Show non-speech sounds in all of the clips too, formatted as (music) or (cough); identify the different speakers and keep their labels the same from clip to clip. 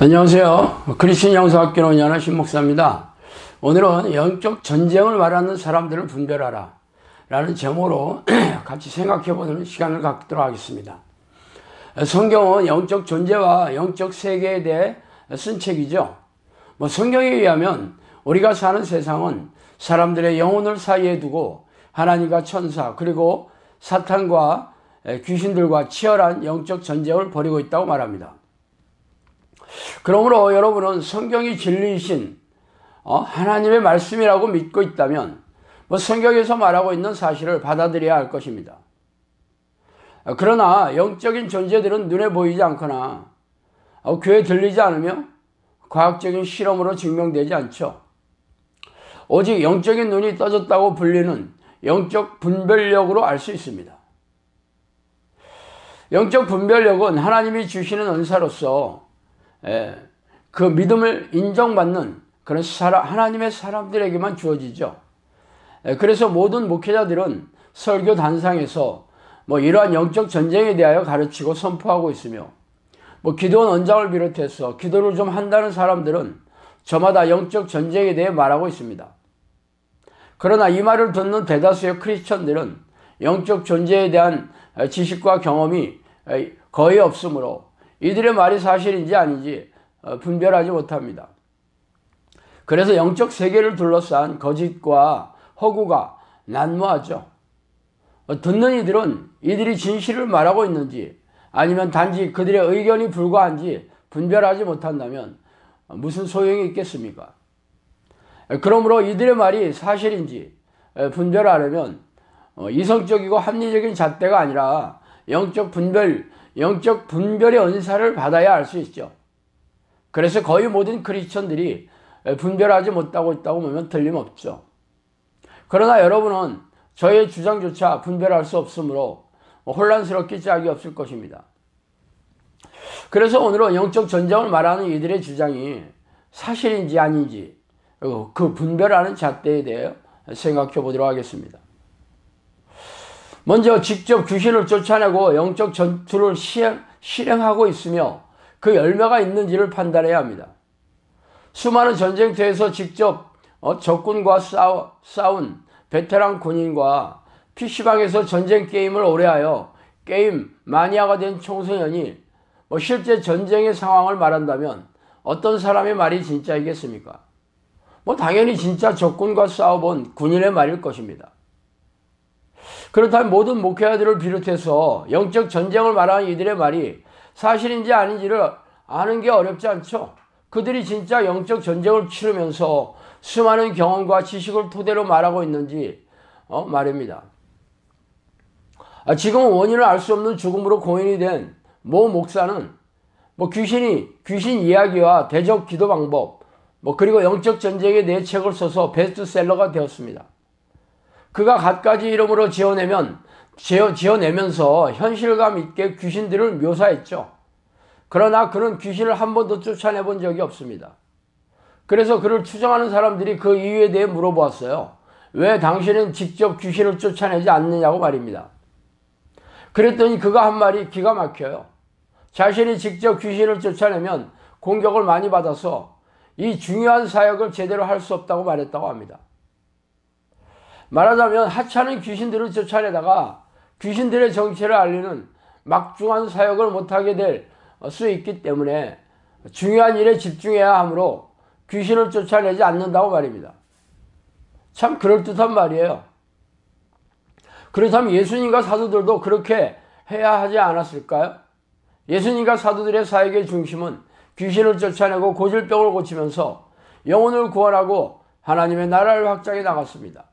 Speaker 1: 안녕하세요. 그리스인 양수학교로 운하 신목사입니다. 오늘은 영적 전쟁을 말하는 사람들을 분별하라 라는 제목으로 (clears throat) 같이 생각해 보는 시간을 갖도록 하겠습니다. 성경은 영적 존재와 영적 세계에 대해 쓴 책이죠. 뭐 성경에 의하면 우리가 사는 세상은 사람들의 영혼을 사이에 두고 하나님과 천사 그리고 사탄과 귀신들과 치열한 영적 전쟁을 벌이고 있다고 말합니다. 그러므로 여러분은 성경이 진리이신 어, 하나님의 말씀이라고 믿고 있다면 뭐 성경에서 말하고 있는 사실을 받아들여야 할 것입니다. 어, 그러나 영적인 존재들은 눈에 보이지 않거나 어, 귀에 들리지 않으며 과학적인 실험으로 증명되지 않죠. 오직 영적인 눈이 떠졌다고 불리는 영적 분별력으로 알 수 있습니다. 영적 분별력은 하나님이 주시는 은사로서 예. 그 믿음을 인정받는 그런 하나님의 사람들에게만 주어지죠. 예, 그래서 모든 목회자들은 설교 단상에서 뭐 이러한 영적 전쟁에 대하여 가르치고 선포하고 있으며 뭐 기도원 원장을 비롯해서 기도를 좀 한다는 사람들은 저마다 영적 전쟁에 대해 말하고 있습니다. 그러나 이 말을 듣는 대다수의 크리스천들은 영적 존재에 대한 지식과 경험이 거의 없으므로 이들의 말이 사실인지 아닌지 어, 분별하지 못합니다. 그래서 영적 세계를 둘러싼 거짓과 허구가 난무하죠. 어, 듣는 이들은 이들이 진실을 말하고 있는지 아니면 단지 그들의 의견이 불과한지 분별하지 못한다면 어, 무슨 소용이 있겠습니까? 그러므로 이들의 말이 사실인지 분별하려면 이성적이고 합리적인 잣대가 아니라 영적 분별 영적 분별의 은사를 받아야 알 수 있죠. 그래서 거의 모든 크리스천들이 분별하지 못하고 있다고 보면 틀림없죠. 그러나 여러분은 저의 주장조차 분별할 수 없으므로 뭐 혼란스럽기 짝이 없을 것입니다. 그래서 오늘은 영적 전쟁을 말하는 이들의 주장이 사실인지 아닌지 그 분별하는 잣대에 대해 생각해 보도록 하겠습니다. 먼저 직접 귀신을 쫓아내고 영적 전투를 시행, 실행하고 있으며 그 열매가 있는지를 판단해야 합니다. 수많은 전쟁터에서 직접 어, 적군과 싸 싸운 베테랑 군인과 PC방에서 전쟁 게임을 오래하여 게임 마니아가 된 청소년이 뭐 실제 전쟁의 상황을 말한다면 어떤 사람의 말이 진짜이겠습니까? 뭐 당연히 진짜 적군과 싸워본 군인의 말일 것입니다. 그렇다면 모든 목회자들을 비롯해서 영적 전쟁을 말하는 이들의 말이 사실인지 아닌지를 아는 게 어렵지 않죠. 그들이 진짜 영적 전쟁을 치르면서 수많은 경험과 지식을 토대로 말하고 있는지 어? 말입니다. 아, 지금 원인을 알 수 없는 죽음으로 고인이 된 모 목사는 뭐 귀신이 귀신 이야기와 대적 기도 방법 뭐 그리고 영적 전쟁에 내 책을 써서 베스트셀러가 되었습니다. 그가 갖가지 이름으로 지어내면 지어, 지어내면서 현실감 있게 귀신들을 묘사했죠. 그러나 그는 귀신을 한 번도 쫓아내 본 적이 없습니다. 그래서 그를 추정하는 사람들이 그 이유에 대해 물어보았어요. 왜 당신은 직접 귀신을 쫓아내지 않느냐고 말입니다. 그랬더니 그가 한 말이 기가 막혀요. 자신이 직접 귀신을 쫓아내면 공격을 많이 받아서 이 중요한 사역을 제대로 할 수 없다고 말했다고 합니다. 말하자면 하찮은 귀신들을 쫓아내다가 귀신들의 정체를 알리는 막중한 사역을 못하게 될수 어, 있기 때문에 중요한 일에 집중해야 하므로 귀신을 쫓아내지 않는다고 말입니다. 참 그럴듯한 말이에요. 그렇다면 예수님과 사도들도 그렇게 해야 하지 않았을까요? 예수님과 사도들의 사역의 중심은 귀신을 쫓아내고 고질병을 고치면서 영혼을 구원하고 하나님의 나라를 확장해 나갔습니다.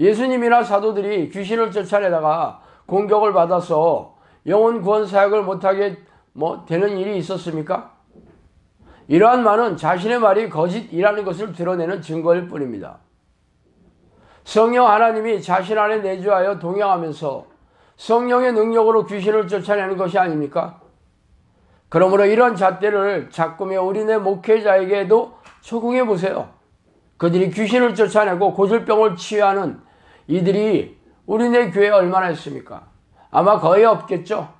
Speaker 1: 예수님이나 사도들이 귀신을 쫓아내다가 공격을 받아서 영혼 구원 사역을 못하게 뭐 되는 일이 있었습니까? 이러한 말은 자신의 말이 거짓이라는 것을 드러내는 증거일 뿐입니다. 성령 하나님이 자신 안에 내주하여 동행하면서 성령의 능력으로 귀신을 쫓아내는 것이 아닙니까? 그러므로 이런 잣대를 자꾸며 우리네 목회자에게도 적용해 보세요. 그들이 귀신을 쫓아내고 고질병을 치유하는 이들이 우리네 교회에 얼마나 있습니까? 아마 거의 없겠죠.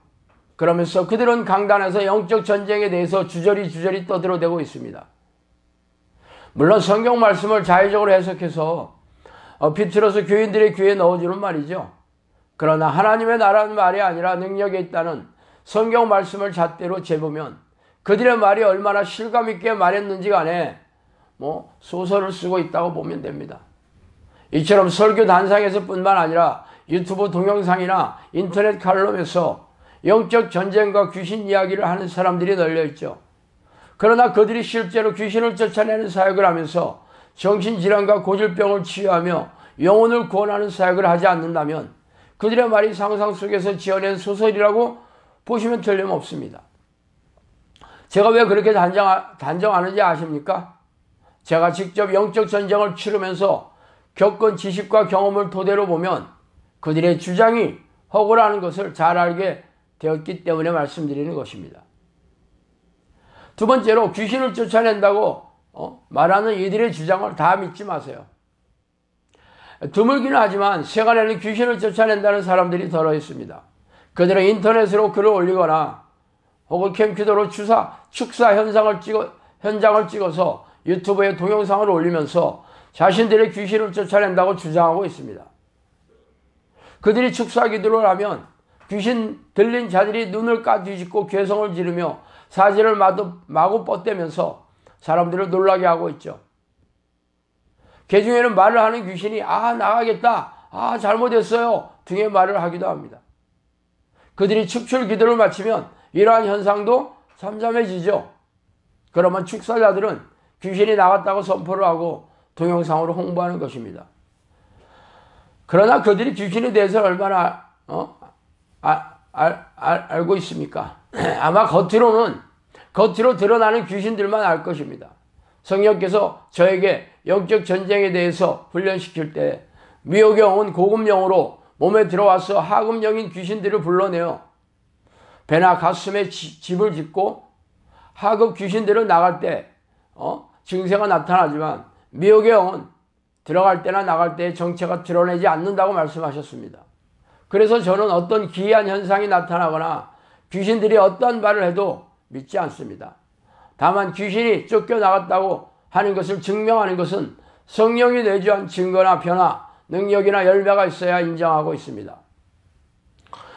Speaker 1: 그러면서 그들은 강단에서 영적 전쟁에 대해서 주저리 주저리 떠들어대고 있습니다. 물론 성경 말씀을 자의적으로 해석해서 어, 비틀어서 교인들의 귀에 넣어주는 말이죠. 그러나 하나님의 나라는 말이 아니라 능력에 있다는 성경 말씀을 잣대로 재보면 그들의 말이 얼마나 실감 있게 말했는지 간에 뭐 소설을 쓰고 있다고 보면 됩니다. 이처럼 설교 단상에서 뿐만 아니라 유튜브 동영상이나 인터넷 칼럼에서 영적 전쟁과 귀신 이야기를 하는 사람들이 널려있죠. 그러나 그들이 실제로 귀신을 쫓아내는 사역을 하면서 정신질환과 고질병을 치유하며 영혼을 구원하는 사역을 하지 않는다면 그들의 말이 상상 속에서 지어낸 소설이라고 보시면 틀림없습니다. 제가 왜 그렇게 단정, 단정하는지 아십니까? 제가 직접 영적 전쟁을 치르면서 겪은 지식과 경험을 토대로 보면 그들의 주장이 허구라는 것을 잘 알게 되었기 때문에 말씀드리는 것입니다. 두 번째로 귀신을 쫓아낸다고 어, 말하는 이들의 주장을 다 믿지 마세요. 드물기는 하지만 세간에는 귀신을 쫓아낸다는 사람들이 더러 있습니다. 그들은 인터넷으로 글을 올리거나 혹은 캠피더로 추사, 축사 현상을 찍어, 현장을 찍어서 유튜브에 동영상을 올리면서 자신들의 귀신을 쫓아낸다고 주장하고 있습니다. 그들이 축사 기도를 하면 귀신 들린 자들이 눈을 까뒤집고 괴성을 지르며 사지를 마구, 마구 뻗대면서 사람들을 놀라게 하고 있죠. 개중에는 그 말을 하는 귀신이 아 나가겠다 아 잘못했어요 등의 말을 하기도 합니다. 그들이 축출 기도를 마치면 이러한 현상도 잠잠해지죠. 그러면 축사자들은 귀신이 나갔다고 선포를 하고 동영상으로 홍보하는 것입니다. 그러나 그들이 귀신에 대해서 얼마나 어? 아, 알, 아, 알, 아, 알고 있습니까? (clears throat) 아마 겉으로는 겉으로 드러나는 귀신들만 알 것입니다. 성령께서 저에게 영적 전쟁에 대해서 훈련시킬 때 미혹의 은 고급령으로 몸에 들어와서 하급령인 귀신들을 불러내어 배나 가슴에 지, 집을 짓고 하급 귀신들은 나갈 때 어? 증세가 나타나지만 미혹의영온 들어갈 때나 나갈 때의 정체가 드러내지 않는다고 말씀하셨습니다. 그래서 저는 어떤 기이한 현상이 나타나거나 귀신들이 어떤 말을 해도 믿지 않습니다. 다만 귀신이 쫓겨나갔다고 하는 것을 증명하는 것은 성령이 내주한 증거나 변화, 능력이나 열매가 있어야 인정하고 있습니다.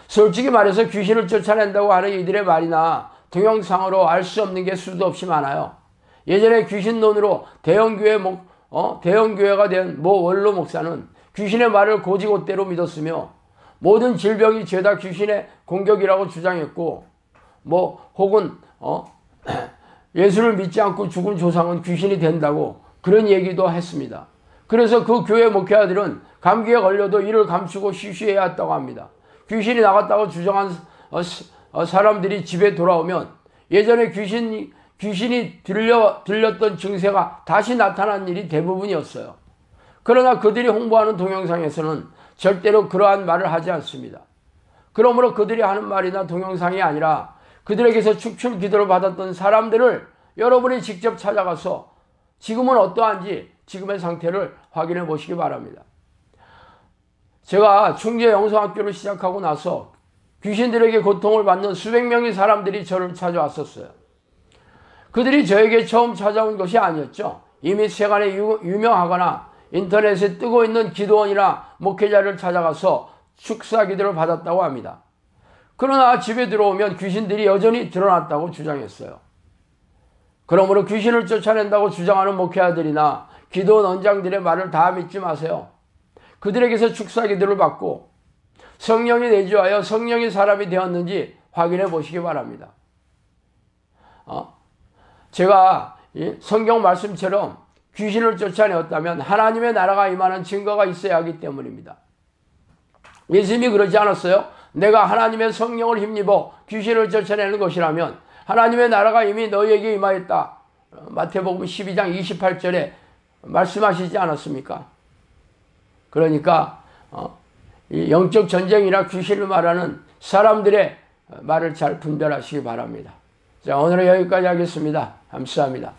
Speaker 1: 솔직히 말해서 귀신을 쫓아낸다고 하는 이들의 말이나 동영상으로 알 수 없는 게 수도 없이 많아요. 예전에 귀신론으로 대형교회 목, 어? 대형교회가 된 모 원로 목사는 귀신의 말을 고지고대로 믿었으며 모든 질병이 죄다 귀신의 공격이라고 주장했고 뭐 혹은 어? (clears throat) 예수를 믿지 않고 죽은 조상은 귀신이 된다고 그런 얘기도 했습니다. 그래서 그 교회 목회자들은 감기에 걸려도 이를 감추고 쉬쉬해야 했다고 합니다. 귀신이 나갔다고 주장한 어, 어, 사람들이 집에 돌아오면 예전에 귀신 귀신이 들려, 들렸던 증세가 다시 나타난 일이 대부분이었어요. 그러나 그들이 홍보하는 동영상에서는 절대로 그러한 말을 하지 않습니다. 그러므로 그들이 하는 말이나 동영상이 아니라 그들에게서 축출 기도를 받았던 사람들을 여러분이 직접 찾아가서 지금은 어떠한지 지금의 상태를 확인해 보시기 바랍니다. 제가 충재 영성학교를 시작하고 나서 귀신들에게 고통을 받는 수백 명의 사람들이 저를 찾아왔었어요. 그들이 저에게 처음 찾아온 것이 아니었죠. 이미 세간에 유, 유명하거나 인터넷에 뜨고 있는 기도원이나 목회자를 찾아가서 축사 기도를 받았다고 합니다. 그러나 집에 들어오면 귀신들이 여전히 드러났다고 주장했어요. 그러므로 귀신을 쫓아낸다고 주장하는 목회자들이나 기도원 원장들의 말을 다 믿지 마세요. 그들에게서 축사 기도를 받고 성령이 내주하여 성령이 사람이 되었는지 확인해 보시기 바랍니다. 어? 제가 성경 말씀처럼 귀신을 쫓아내었다면 하나님의 나라가 임하는 증거가 있어야 하기 때문입니다. 예수님이 그러지 않았어요? 내가 하나님의 성령을 힘입어 귀신을 쫓아내는 것이라면 하나님의 나라가 이미 너희에게 임하였다. 마태복음 12장 28절에 말씀하시지 않았습니까? 그러니까 어, 영적 전쟁이나 귀신을 말하는 사람들의 말을 잘 분별하시기 바랍니다. 자 오늘은 여기까지 하겠습니다. هم شاملة